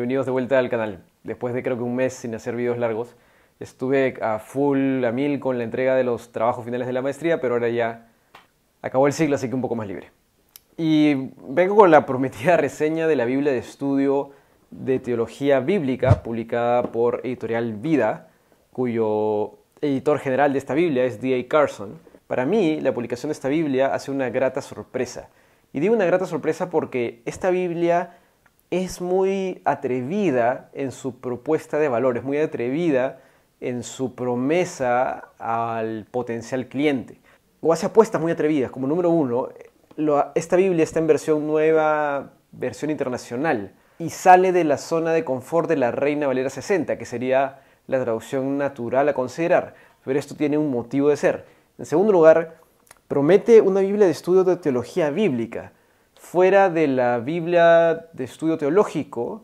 Bienvenidos de vuelta al canal. Después de creo que un mes sin hacer videos largos, estuve a full, a mil con la entrega de los trabajos finales de la maestría, pero ahora ya acabó el siglo así que un poco más libre. Y vengo con la prometida reseña de la Biblia de Estudio de Teología Bíblica, publicada por Editorial Vida, cuyo editor general de esta Biblia es D.A. Carson. Para mí, la publicación de esta Biblia hace una grata sorpresa. Y digo una grata sorpresa porque esta Biblia es muy atrevida en su propuesta de valores, muy atrevida en su promesa al potencial cliente. O hace apuestas muy atrevidas, como número uno, esta Biblia está en versión nueva, versión internacional, y sale de la zona de confort de la Reina Valera 60, que sería la traducción natural a considerar, pero esto tiene un motivo de ser. En segundo lugar, promete una Biblia de estudio de teología bíblica, fuera de la Biblia de estudio teológico,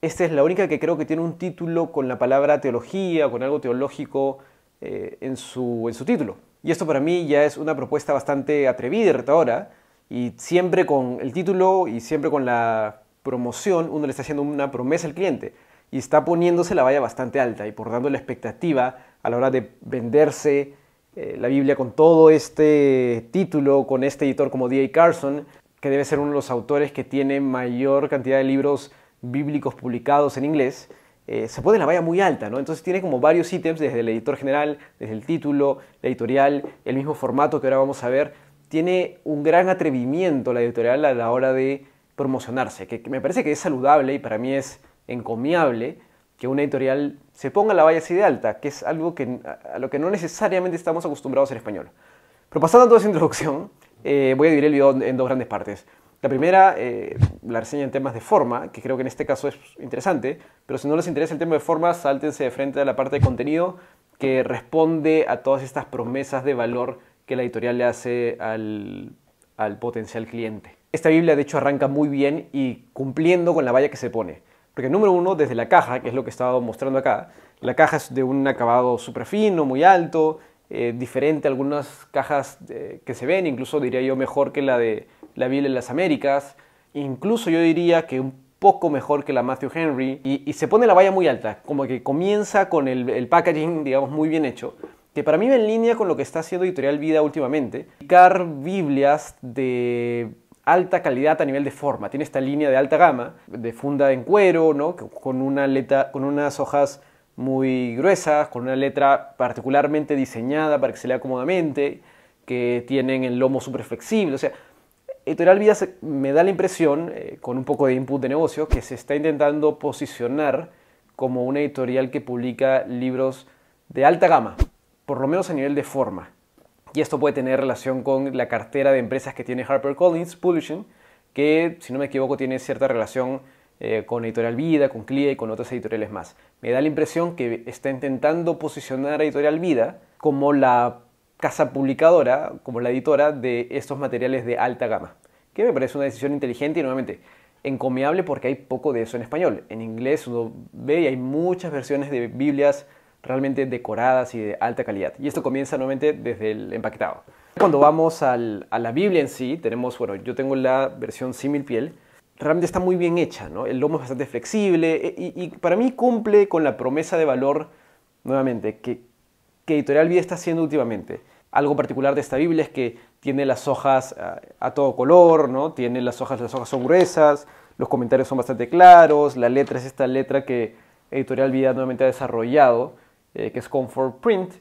esta es la única que creo que tiene un título con la palabra teología, con algo teológico eh, en, su, título. Y esto para mí ya es una propuesta bastante atrevida y retadora, y siempre con el título y siempre con la promoción uno le está haciendo una promesa al cliente y está poniéndose la valla bastante alta y por dando la expectativa a la hora de venderse eh, la Biblia con todo este título, con este editor como D.A. Carson, que debe ser uno de los autores que tiene mayor cantidad de libros bíblicos publicados en inglés, eh, se pone la valla muy alta, ¿no? Entonces tiene como varios ítems, desde el editor general, desde el título, la editorial, el mismo formato que ahora vamos a ver. Tiene un gran atrevimiento la editorial a la hora de promocionarse, que me parece que es saludable y para mí es encomiable que una editorial se ponga la valla así de alta, que es algo que, a lo que no necesariamente estamos acostumbrados en español. Pero pasando a toda esa introducción, eh, voy a dividir el video en dos grandes partes. La primera, eh, la reseña en temas de forma, que creo que en este caso es interesante, pero si no les interesa el tema de forma, sáltense de frente a la parte de contenido que responde a todas estas promesas de valor que la editorial le hace al, potencial cliente. Esta Biblia de hecho arranca muy bien y cumpliendo con la valla que se pone. Porque número uno, desde la caja, que es lo que estaba mostrando acá, la caja es de un acabado súper fino, muy alto, eh, diferente a algunas cajas eh, que se ven, incluso diría yo mejor que la de la Biblia en las Américas, incluso yo diría que un poco mejor que la Matthew Henry, y, se pone la valla muy alta, como que comienza con el, packaging, digamos, muy bien hecho, que para mí va en línea con lo que está haciendo Editorial Vida últimamente, car Biblias de alta calidad a nivel de forma. Tiene esta línea de alta gama, de funda en cuero, ¿no? con, una con unas hojas muy gruesas, con una letra particularmente diseñada para que se lea cómodamente, que tienen el lomo súper flexible. O sea, Editorial Vida me da la impresión, eh, con un poco de input de negocio, que se está intentando posicionar como una editorial que publica libros de alta gama, por lo menos a nivel de forma. Y esto puede tener relación con la cartera de empresas que tiene HarperCollins Publishing, que, si no me equivoco, tiene cierta relación eh, con Editorial Vida, con CLIA y con otras editoriales más. Me da la impresión que está intentando posicionar a Editorial Vida como la casa publicadora, como la editora de estos materiales de alta gama, que me parece una decisión inteligente y nuevamente encomiable porque hay poco de eso en español. En inglés uno ve y hay muchas versiones de Biblias realmente decoradas y de alta calidad. Y esto comienza nuevamente desde el empaquetado. Cuando vamos a la Biblia en sí, tenemos, bueno, yo tengo la versión símil piel, realmente está muy bien hecha, El lomo es bastante flexible e, y, para mí cumple con la promesa de valor, nuevamente, que, Editorial Vida está haciendo últimamente. Algo particular de esta Biblia es que tiene las hojas ah, a, todo color, ¿no? Tiene las hojas, las hojas son gruesas, los comentarios son bastante claros, la letra es esta letra que Editorial Vida nuevamente ha desarrollado, eh, que es Comfort Print,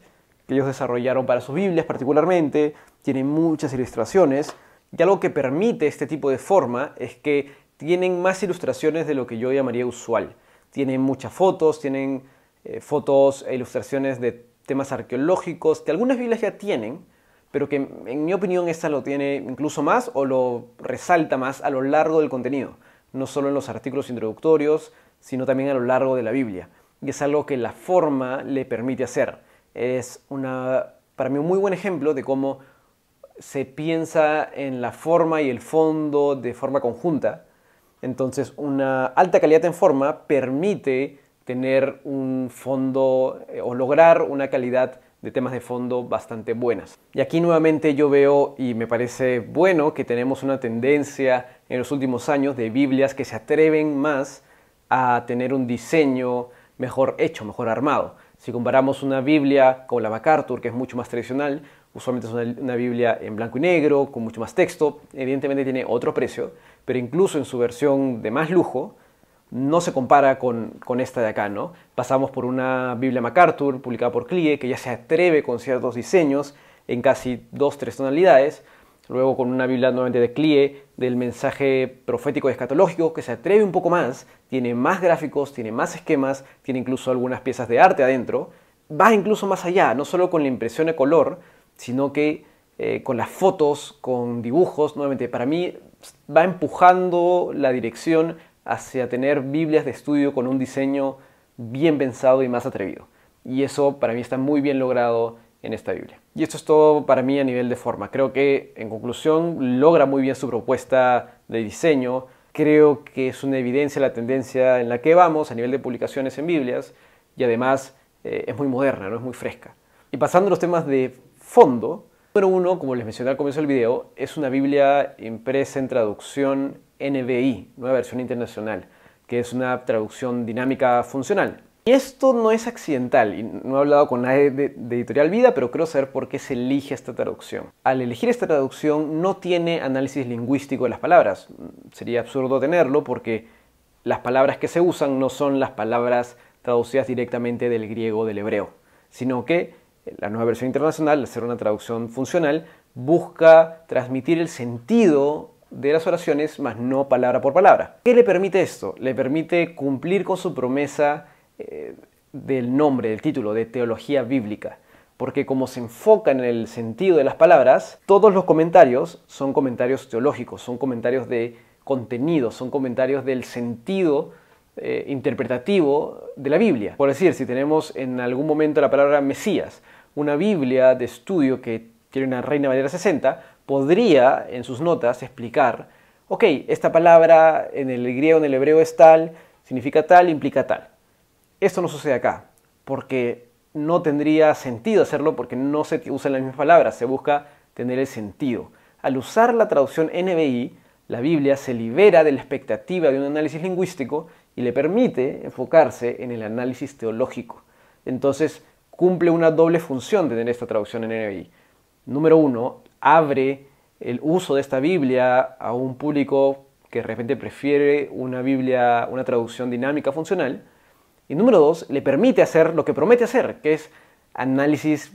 que ellos desarrollaron para sus Biblias particularmente, tiene muchas ilustraciones. Y algo que permite este tipo de forma es que tienen más ilustraciones de lo que yo llamaría usual. Tienen muchas fotos, tienen eh, fotos e ilustraciones de temas arqueológicos, que algunas Biblias ya tienen, pero que en mi opinión esta lo tiene incluso más o lo resalta más a lo largo del contenido, no solo en los artículos introductorios, sino también a lo largo de la Biblia. Y es algo que la forma le permite hacer. Es para mí un muy buen ejemplo de cómo se piensa en la forma y el fondo de forma conjunta entonces, una alta calidad en forma permite tener un fondo eh, o lograr una calidad de temas de fondo bastante buenas. Y aquí nuevamente yo veo y me parece bueno que tenemos una tendencia en los últimos años de Biblias que se atreven más a tener un diseño mejor hecho, mejor armado. Si comparamos una Biblia con la MacArthur, que es mucho más tradicional, Usualmente es una, Biblia en blanco y negro, con mucho más texto. Evidentemente tiene otro precio, pero incluso en su versión de más lujo, no se compara con, con, esta de acá, ¿no? Pasamos por una Biblia MacArthur publicada por Clie, que ya se atreve con ciertos diseños en casi dos, tres tonalidades. Luego con una Biblia nuevamente de Clie, del mensaje profético y escatológico, que se atreve un poco más, tiene más gráficos, tiene más esquemas, tiene incluso algunas piezas de arte adentro. Va incluso más allá, no solo con la impresión de color, sino que eh, con las fotos, con dibujos, nuevamente, para mí va empujando la dirección hacia tener Biblias de estudio con un diseño bien pensado y más atrevido. Y eso para mí está muy bien logrado en esta Biblia. Y esto es todo para mí a nivel de forma. Creo que en conclusión logra muy bien su propuesta de diseño. Creo que es una evidencia la tendencia en la que vamos a nivel de publicaciones en Biblias y además eh, es muy moderna, no es muy fresca. Y pasando a los temas de fondo. Número uno, como les mencioné al comienzo del video, es una Biblia impresa en traducción NBI, nueva versión internacional, que es una traducción dinámica funcional. Y esto no es accidental, y no he hablado con nadie de, Editorial Vida, pero creo saber por qué se elige esta traducción. Al elegir esta traducción no tiene análisis lingüístico de las palabras. Sería absurdo tenerlo porque las palabras que se usan no son las palabras traducidas directamente del griego o del hebreo, sino que la nueva versión internacional, al hacer una traducción funcional, busca transmitir el sentido de las oraciones, más no palabra por palabra. ¿Qué le permite esto? Le permite cumplir con su promesa eh, del nombre, del título, de teología bíblica. Porque como se enfoca en el sentido de las palabras, todos los comentarios son comentarios teológicos, son comentarios de contenido, son comentarios del sentido eh, interpretativo de la Biblia. Por decir, si tenemos en algún momento la palabra Mesías, una Biblia de estudio que tiene una Reina Valera 60, podría en sus notas explicar, ok, esta palabra en el griego, en el hebreo es tal, significa tal, implica tal. Esto no sucede acá, porque no tendría sentido hacerlo porque no se usan las mismas palabras, se busca tener el sentido. Al usar la traducción NBI, la Biblia se libera de la expectativa de un análisis lingüístico y le permite enfocarse en el análisis teológico. Entonces cumple una doble función de tener esta traducción en NBI. Número uno, abre el uso de esta Biblia a un público que de repente prefiere una Biblia, una traducción dinámica funcional. Y número dos, le permite hacer lo que promete hacer, que es análisis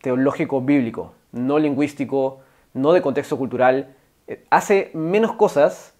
teológico bíblico, no lingüístico, no de contexto cultural. Eh, hace menos cosas,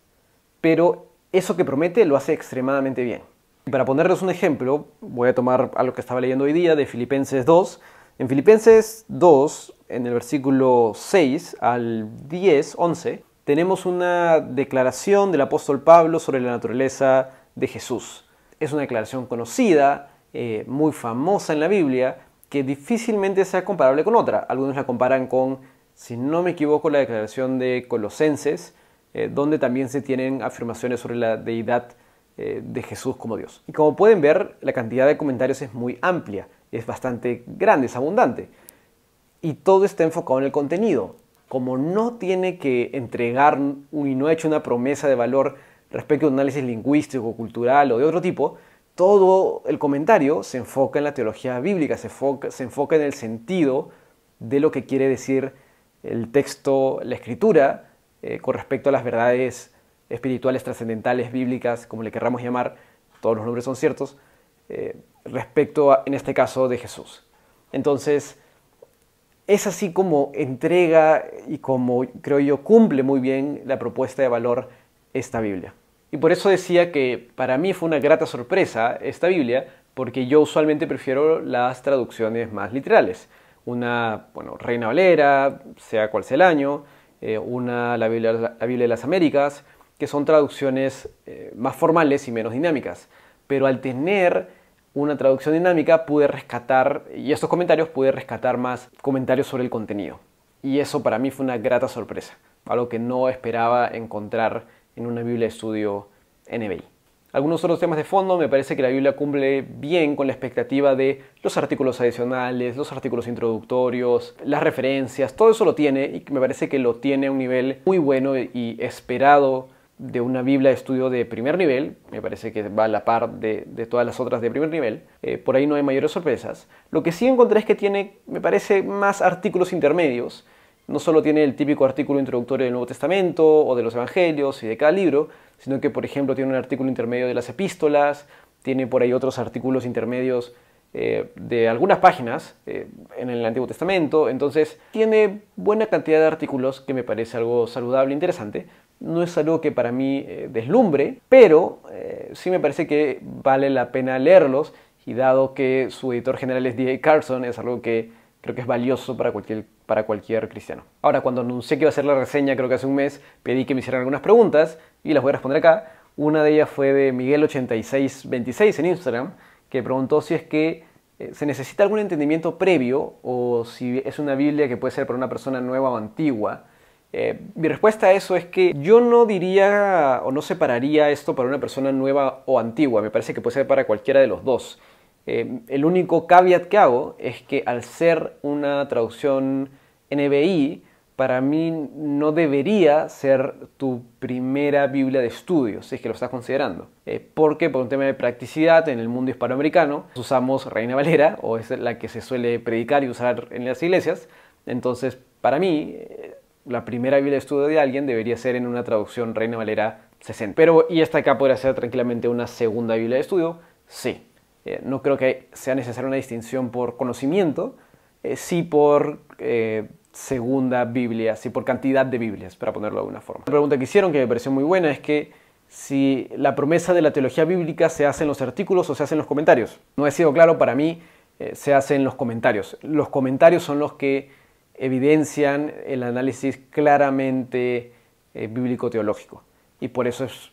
pero eso que promete lo hace extremadamente bien. Para ponerles un ejemplo, voy a tomar algo que estaba leyendo hoy día de Filipenses 2. En Filipenses 2, en el versículo 6 al 10, 11, tenemos una declaración del apóstol Pablo sobre la naturaleza de Jesús. Es una declaración conocida, eh, muy famosa en la Biblia, que difícilmente sea comparable con otra. Algunos la comparan con, si no me equivoco, la declaración de Colosenses, eh, donde también se tienen afirmaciones sobre la deidad eh, de Jesús como Dios. Y como pueden ver, la cantidad de comentarios es muy amplia, es bastante grande, es abundante. Y todo está enfocado en el contenido. Como no tiene que entregar y no ha hecho una promesa de valor respecto a un análisis lingüístico, cultural o de otro tipo, todo el comentario se enfoca en la teología bíblica, se enfoca en el sentido de lo que quiere decir el texto, la escritura, eh, con respecto a las verdades espirituales, trascendentales, bíblicas, como le querramos llamar, todos los nombres son ciertos, eh, respecto en este caso de Jesús. Entonces, es así como entrega y como creo yo cumple muy bien la propuesta de valor esta Biblia. Y por eso decía que para mí fue una grata sorpresa esta Biblia, porque yo usualmente prefiero las traducciones más literales. Una, bueno, Reina Valera, sea cual sea el año, eh, una la Biblia, de las Américas, que son traducciones eh, más formales y menos dinámicas. Pero al tener una traducción dinámica pude rescatar, y estos comentarios pude rescatar más comentarios sobre el contenido. Y eso para mí fue una grata sorpresa, algo que no esperaba encontrar en una Biblia de estudio NBI algunos otros temas de fondo, me parece que la Biblia cumple bien con la expectativa de los artículos adicionales, los artículos introductorios, las referencias, todo eso lo tiene y me parece que lo tiene a un nivel muy bueno y esperado de una Biblia de estudio de primer nivel, me parece que va a la par de, todas las otras de primer nivel, eh, por ahí no hay mayores sorpresas. Lo que sí encontré es que tiene, me parece, más artículos intermedios, no solo tiene el típico artículo introductorio del Nuevo Testamento o de los Evangelios y de cada libro, sino que por ejemplo tiene un artículo intermedio de las epístolas, tiene por ahí otros artículos intermedios eh, de algunas páginas eh, en el Antiguo Testamento, entonces tiene buena cantidad de artículos que me parece algo saludable, e interesante. No es algo que para mí eh, deslumbre, pero sí me parece que vale la pena leerlos y dado que su editor general es D.A. Carson, es algo que creo que es valioso para cualquier, cristiano. Ahora, cuando anuncié que iba a hacer la reseña, creo que hace un mes, pedí que me hicieran algunas preguntas y las voy a responder acá. Una de ellas fue de Miguel8626 en Instagram, que preguntó si es que eh, se necesita algún entendimiento previo o si es una Biblia que puede ser para una persona nueva o antigua. Eh, mi respuesta a eso es que yo no diría o no separaría esto para una persona nueva o antigua, me parece que puede ser para cualquiera de los dos. Em, el único caveat que hago es que al ser una traducción NBI, para mí no debería ser tu primera Biblia de estudio, si es que lo estás considerando. Eh, porque por un tema de practicidad en el mundo hispanoamericano usamos Reina Valera, o es la que se suele predicar y usar en las iglesias. Entonces, para mí, eh, la primera Biblia de estudio de alguien debería ser en una traducción Reina Valera 60. Pero, ¿y esta acá podría ser tranquilamente una segunda Biblia de estudio? Sí. Eh, no creo que sea necesaria una distinción por conocimiento, eh, sí por eh, segunda Biblia, sí por cantidad de Biblias, para ponerlo de alguna forma. La pregunta que hicieron, que me pareció muy buena, es que si la promesa de la teología bíblica se hace en los artículos o se hace en los comentarios. No ha sido claro para mí, se hace en los comentarios. Los comentarios son los que evidencian el análisis claramente bíblico-teológico. Y por eso es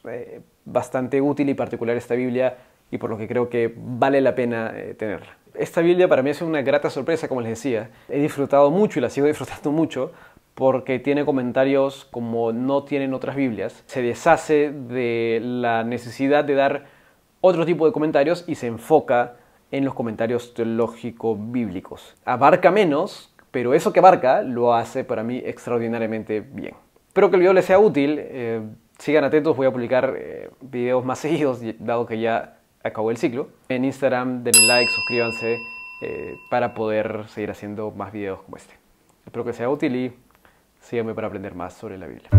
bastante útil y particular esta Biblia y por lo que creo que vale la pena eh, tenerla. Esta Biblia para mí es una grata sorpresa, como les decía. He disfrutado mucho y la sigo disfrutando mucho porque tiene comentarios como no tienen otras Biblias. Se deshace de la necesidad de dar otro tipo de comentarios y se enfoca en los comentarios teológico-bíblicos. Abarca menos, pero eso que abarca lo hace para mí extraordinariamente bien. Espero que el video les sea útil. Eh, sigan atentos, voy a publicar eh, videos más seguidos, dado que ya acabó el ciclo. En Instagram denle like, suscríbanse eh, para poder seguir haciendo más videos como este. Espero que sea útil y síganme para aprender más sobre la Biblia.